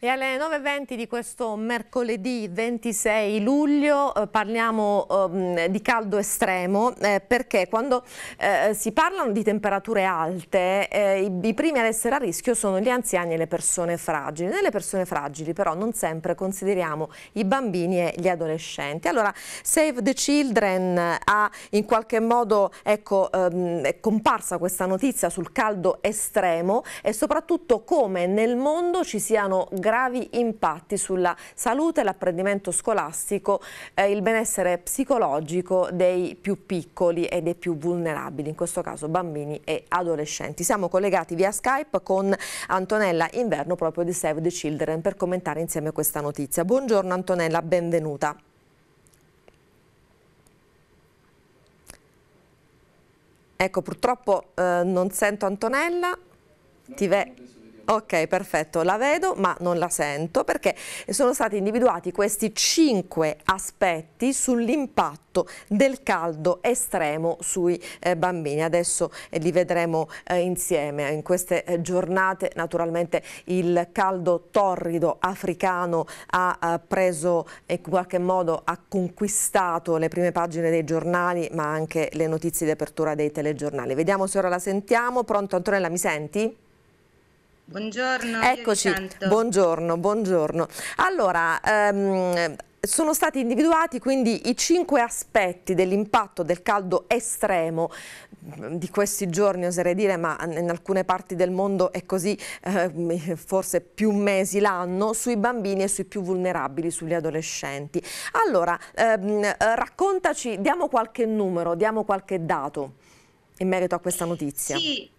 E alle 9.20 di questo mercoledì 26 luglio eh, parliamo eh, di caldo estremo eh, perché quando eh, si parlano di temperature alte eh, i, i, primi ad essere a rischio sono gli anziani e le persone fragili. Nelle persone fragili però non sempre consideriamo i bambini e gli adolescenti. Allora Save the Children ha in qualche modo ecco, ehm, è comparsa questa notizia sul caldo estremo e soprattutto come nel mondo ci siano grandi gravi impatti sulla salute, l'apprendimento scolastico, eh, il benessere psicologico dei più piccoli e dei più vulnerabili, in questo caso bambini e adolescenti. Siamo collegati via Skype con Antonella Inverno proprio di Save the Children per commentare insieme questa notizia. Buongiorno Antonella, benvenuta. Ecco, purtroppo eh, non sento Antonella. Ti vedo. Ok, perfetto, la vedo ma non la sento perché sono stati individuati questi cinque aspetti sull'impatto del caldo estremo sui eh, bambini. Adesso eh, li vedremo eh, insieme. In queste eh, giornate naturalmente il caldo torrido africano ha eh, preso e in qualche modo ha conquistato le prime pagine dei giornali ma anche le notizie di apertura dei telegiornali. Vediamo se ora la sentiamo. Pronto Antonella, mi senti? Buongiorno. Eccoci, buongiorno, buongiorno. Allora, ehm, sono stati individuati quindi i cinque aspetti dell'impatto del caldo estremo mm, di questi giorni oserei dire ma in alcune parti del mondo è così eh, forse più mesi l'anno sui bambini e sui più vulnerabili sugli adolescenti allora ehm, raccontaci diamo qualche numero diamo qualche dato in merito a questa notizia sì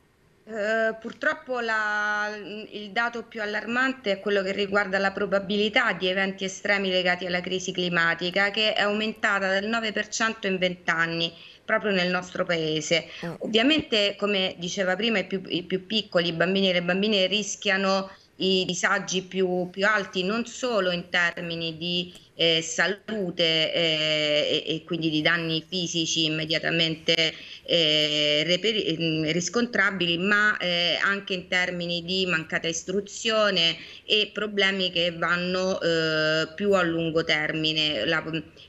eh, purtroppo la, il dato più allarmante è quello che riguarda la probabilità di eventi estremi legati alla crisi climatica, che è aumentata del 9% in 20 anni proprio nel nostro paese. Mm. Ovviamente, come diceva prima, i più, i più piccoli, i bambini e le bambine rischiano i disagi più, più alti non solo in termini di eh, salute eh, e, e, quindi di danni fisici immediatamente mm, riscontrabili, ma eh, anche in termini di mancata istruzione e problemi che vanno eh, più a lungo termine. La,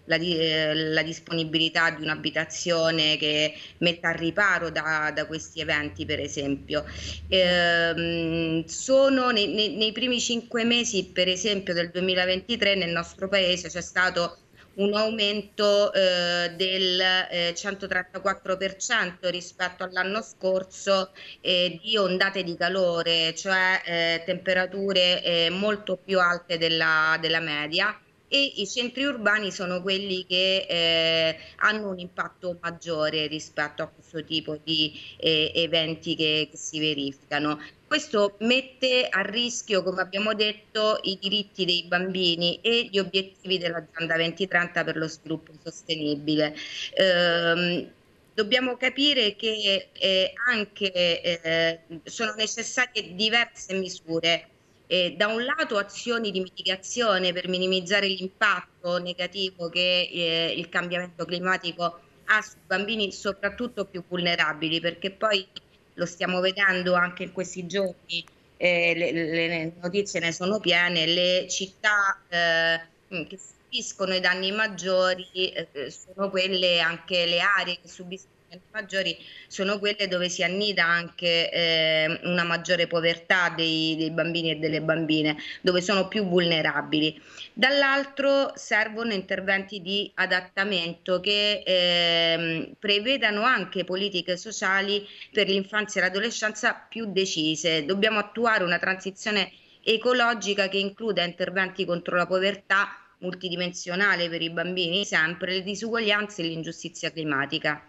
la, eh, la disponibilità di un'abitazione che metta al riparo da, da questi eventi, per esempio. Ehm, sono nei, nei, nei primi cinque mesi, per esempio, del 2023 nel nostro paese imprese c'è stato un aumento eh, del eh, 134% rispetto all'anno scorso eh, di ondate di calore, cioè eh, temperature eh, molto più alte della, della media e i centri urbani sono quelli che eh, hanno un impatto maggiore rispetto a questo tipo di eh, eventi che, che si verificano. Questo mette a rischio, come abbiamo detto, i diritti dei bambini e gli obiettivi dell'Agenda 2030 per lo sviluppo sostenibile. Ehm, dobbiamo capire che eh, anche eh, sono necessarie diverse misure eh, da un lato azioni di mitigazione per minimizzare l'impatto negativo che eh, il cambiamento climatico ha su bambini soprattutto più vulnerabili, perché poi lo stiamo vedendo anche in questi giorni, eh, le, le, notizie ne sono piene, le città eh, che sono subiscono i danni maggiori eh, eh, sono quelle anche le aree che subiscono i danni maggiori sono quelle dove si annida anche eh, una maggiore povertà dei, dei, bambini e delle bambine, dove sono più vulnerabili. Dall'altro servono interventi di adattamento che eh, prevedano anche politiche sociali per l'infanzia e l'adolescenza più decise. Dobbiamo attuare una transizione ecologica che includa interventi contro la povertà multidimensionale per i bambini sempre le disuguaglianze e l'ingiustizia climatica.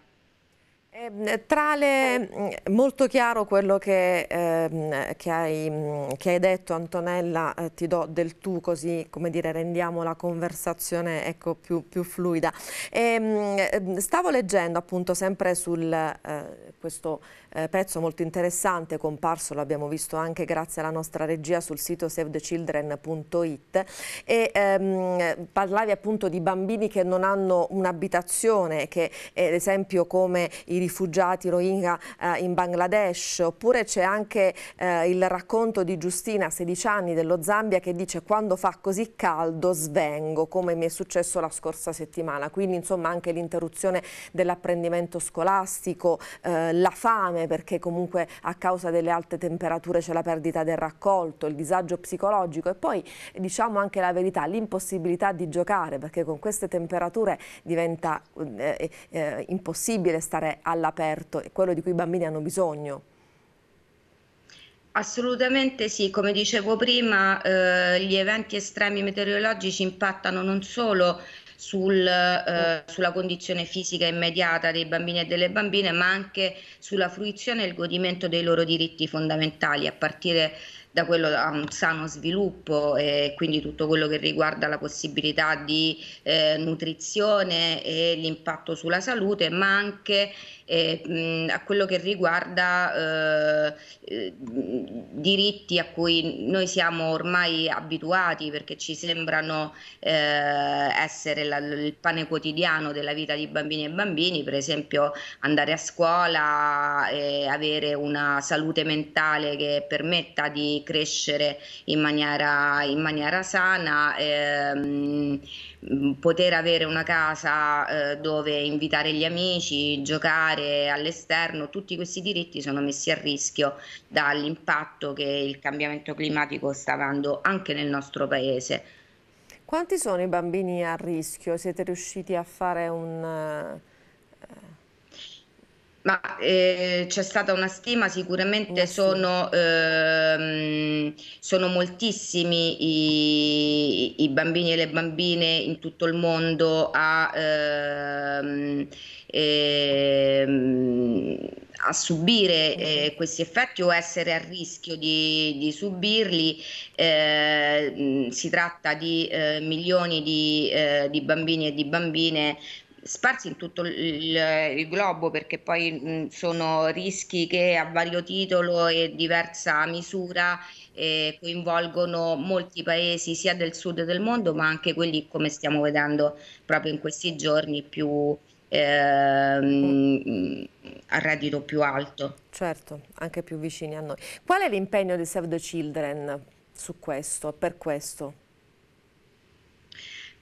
Ehm, tra le, mm, molto chiaro quello che, eh, che, hai, mm, che hai, detto Antonella, eh, ti do del tu così come dire rendiamo la conversazione ecco, più, più, fluida. E, ehm, ehm, stavo leggendo appunto sempre su eh, questo eh, pezzo molto interessante comparso, l'abbiamo visto anche grazie alla nostra regia sul sito savethechildren.it e ehm, parlavi appunto di bambini che non hanno un'abitazione, che eh, ad esempio come i rifugiati Rohingya eh, in Bangladesh, oppure c'è anche eh, il racconto di Giustina, 16 anni, dello Zambia che dice quando fa così caldo svengo, come mi è successo la scorsa settimana, quindi insomma anche l'interruzione dell'apprendimento scolastico, eh, la fame perché comunque a causa delle alte temperature c'è la perdita del raccolto, il disagio psicologico e poi diciamo anche la verità, l'impossibilità di giocare perché con queste temperature diventa eh, eh, impossibile stare a all'aperto, è quello di cui i bambini hanno bisogno. Assolutamente sì, come dicevo prima, eh, gli eventi estremi meteorologici impattano non solo sul, eh, sulla condizione fisica immediata dei bambini e delle bambine, ma anche sulla fruizione e il godimento dei loro diritti fondamentali, a partire da quello a un sano sviluppo e quindi tutto quello che riguarda la possibilità di eh, nutrizione e l'impatto sulla salute, ma anche eh, mh, a quello che riguarda eh, diritti a cui noi siamo ormai abituati perché ci sembrano eh, essere la, il pane quotidiano della vita di bambini e bambini, per esempio andare a scuola e avere una salute mentale che permetta di crescere in maniera, in maniera sana, ehm, poter avere una casa eh, dove invitare gli amici, giocare all'esterno, tutti questi diritti sono messi a rischio dall'impatto che il cambiamento climatico sta avendo anche nel nostro paese. Quanti sono i bambini a rischio? Siete riusciti a fare un ma eh, c'è stata una stima, sicuramente eh, sono, ehm, sono moltissimi i, i, bambini e le bambine in tutto il mondo a, ehm, ehm a subire eh, questi effetti o essere a rischio di, di subirli. Eh, si tratta di eh, milioni di, eh, di bambini e di bambine sparsi in tutto il, il globo perché poi mh, sono rischi che a vario titolo e diversa misura eh, coinvolgono molti paesi sia del sud del mondo ma anche quelli come stiamo vedendo proprio in questi giorni più ehm, a reddito più alto. Certo, anche più vicini a noi. Qual è l'impegno di Save the Children su questo, per questo?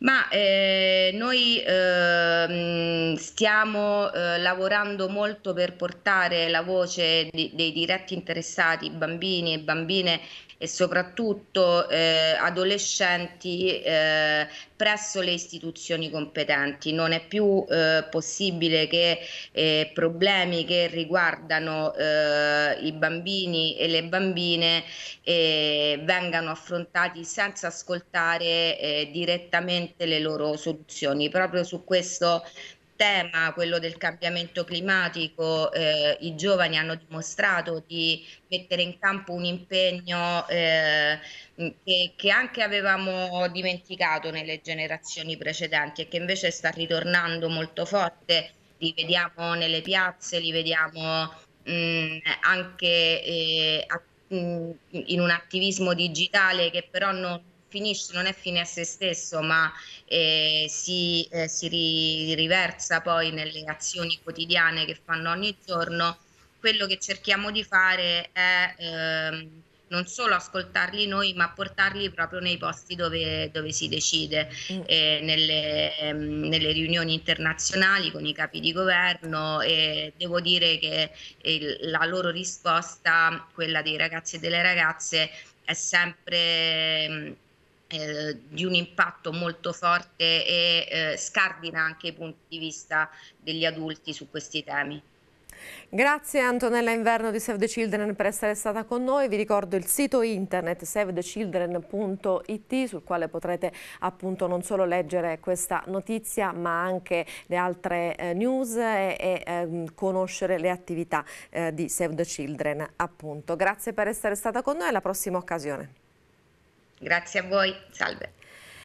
Ma eh, noi eh, stiamo eh, lavorando molto per portare la voce di, dei diretti interessati, bambini e bambine e soprattutto eh, adolescenti eh, presso le istituzioni competenti. Non è più eh, possibile che eh, problemi che riguardano eh, i bambini e le bambine eh, vengano affrontati senza ascoltare eh, direttamente le loro soluzioni. Proprio su questo tema, quello del cambiamento climatico, eh, i giovani hanno dimostrato di mettere in campo un impegno eh, che, che, anche avevamo dimenticato nelle generazioni precedenti e che invece sta ritornando molto forte. Li vediamo nelle piazze, li vediamo mh, anche eh, in un attivismo digitale che però non finisce, non è fine a se stesso, ma eh, si, eh, si ri, riversa poi nelle azioni quotidiane che fanno ogni giorno, quello che cerchiamo di fare è ehm, non solo ascoltarli noi, ma portarli proprio nei posti dove, dove si decide, mm. eh, nelle, ehm, nelle, riunioni internazionali con i capi di governo e devo dire che eh, la loro risposta, quella dei ragazzi e delle ragazze, è sempre... Eh, di un impatto molto forte e eh, scardina anche i punti di vista degli adulti su questi temi. Grazie Antonella Inverno di Save the Children per essere stata con noi, vi ricordo il sito internet savethechildren.it sul quale potrete appunto non solo leggere questa notizia ma anche le altre eh, news e, e eh, conoscere le attività eh, di Save the Children appunto. Grazie per essere stata con noi, alla prossima occasione. Grazie a voi, salve.